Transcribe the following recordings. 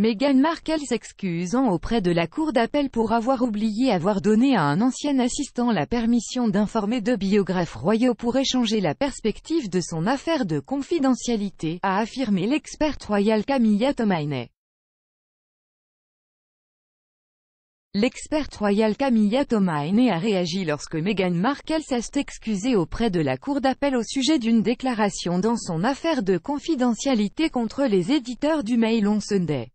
Meghan Markle s'excusant auprès de la cour d'appel pour avoir oublié avoir donné à un ancien assistant la permission d'informer deux biographes royaux pour échanger la perspective de son affaire de confidentialité, a affirmé l'experte royale Camilla Tomaine. L'experte royale Camilla Tomaine a réagi lorsque Meghan Markle s'est excusée auprès de la cour d'appel au sujet d'une déclaration dans son affaire de confidentialité contre les éditeurs du Mail On Sunday.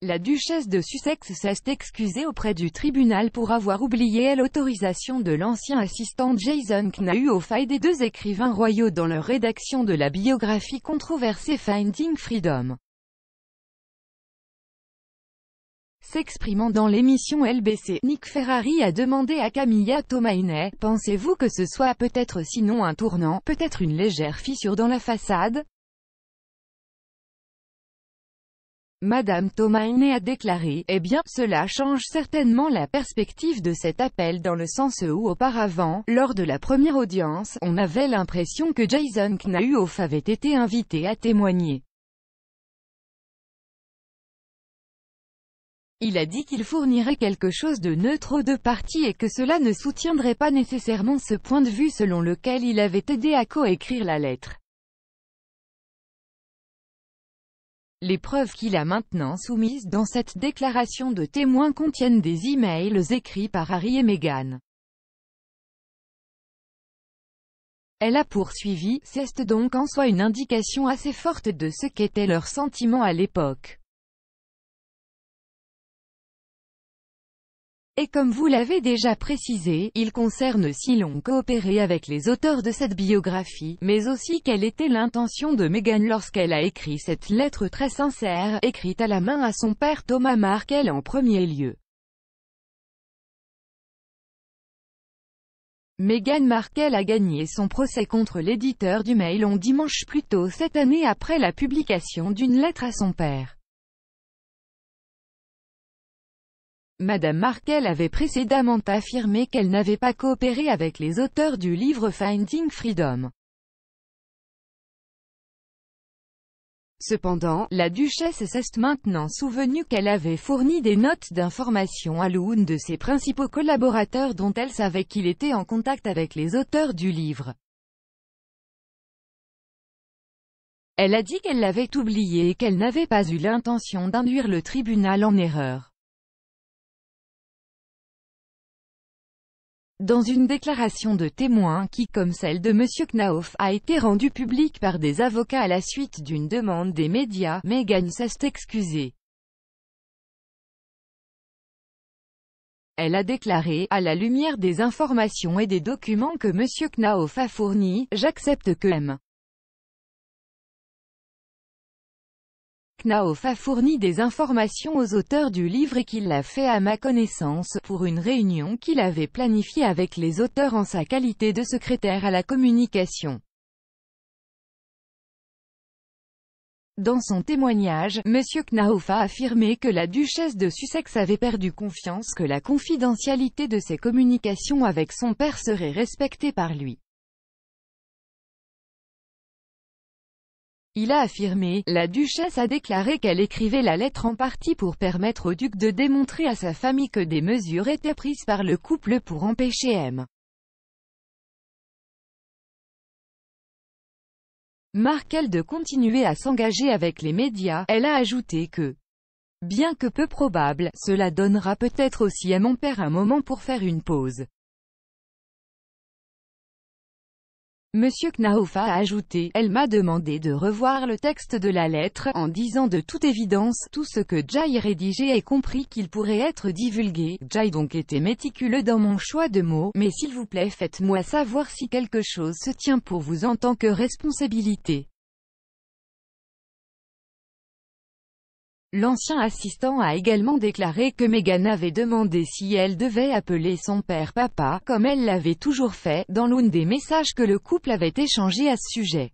La duchesse de Sussex s'est excusée auprès du tribunal pour avoir oublié l'autorisation de l'ancien assistant Jason Knau au failles des deux écrivains royaux dans leur rédaction de la biographie controversée Finding Freedom. S'exprimant dans l'émission LBC, Nick Ferrari a demandé à Camilla Tomainet « Pensez-vous que ce soit peut-être sinon un tournant, peut-être une légère fissure dans la façade Madame Thomaine a déclaré, « Eh bien, cela change certainement la perspective de cet appel dans le sens où auparavant, lors de la première audience, on avait l'impression que Jason Knauf avait été invité à témoigner. Il a dit qu'il fournirait quelque chose de neutre aux deux parties et que cela ne soutiendrait pas nécessairement ce point de vue selon lequel il avait aidé à coécrire la lettre. Les preuves qu'il a maintenant soumises dans cette déclaration de témoin contiennent des emails écrits par Harry et Meghan. Elle a poursuivi, c'est donc en soi une indication assez forte de ce qu'étaient leurs sentiments à l'époque. Et comme vous l'avez déjà précisé, il concerne si l'on coopérait avec les auteurs de cette biographie, mais aussi quelle était l'intention de Meghan lorsqu'elle a écrit cette lettre très sincère, écrite à la main à son père Thomas Markel en premier lieu. Meghan Markel a gagné son procès contre l'éditeur du Mail on dimanche plus tôt cette année après la publication d'une lettre à son père. Madame Markel avait précédemment affirmé qu'elle n'avait pas coopéré avec les auteurs du livre Finding Freedom. Cependant, la duchesse s'est maintenant souvenue qu'elle avait fourni des notes d'information à l'une de ses principaux collaborateurs dont elle savait qu'il était en contact avec les auteurs du livre. Elle a dit qu'elle l'avait oublié et qu'elle n'avait pas eu l'intention d'induire le tribunal en erreur. dans une déclaration de témoin qui, comme celle de M. Knaoff, a été rendue publique par des avocats à la suite d'une demande des médias, Megan s'est excusée. Elle a déclaré, à la lumière des informations et des documents que M. Knaoff a fournis, j'accepte que M. Knauf a fourni des informations aux auteurs du livre et qu'il l'a fait à ma connaissance, pour une réunion qu'il avait planifiée avec les auteurs en sa qualité de secrétaire à la communication. Dans son témoignage, M. Knauf a affirmé que la duchesse de Sussex avait perdu confiance que la confidentialité de ses communications avec son père serait respectée par lui. Il a affirmé, la duchesse a déclaré qu'elle écrivait la lettre en partie pour permettre au duc de démontrer à sa famille que des mesures étaient prises par le couple pour empêcher M. Markel de continuer à s'engager avec les médias, elle a ajouté que Bien que peu probable, cela donnera peut-être aussi à mon père un moment pour faire une pause. Monsieur Knaofa a ajouté, elle m'a demandé de revoir le texte de la lettre, en disant de toute évidence, tout ce que Jai rédigé et compris qu'il pourrait être divulgué. Jai donc était méticuleux dans mon choix de mots, mais s'il vous plaît faites-moi savoir si quelque chose se tient pour vous en tant que responsabilité. L'ancien assistant a également déclaré que Meghan avait demandé si elle devait appeler son père « papa », comme elle l'avait toujours fait, dans l'un des messages que le couple avait échangé à ce sujet.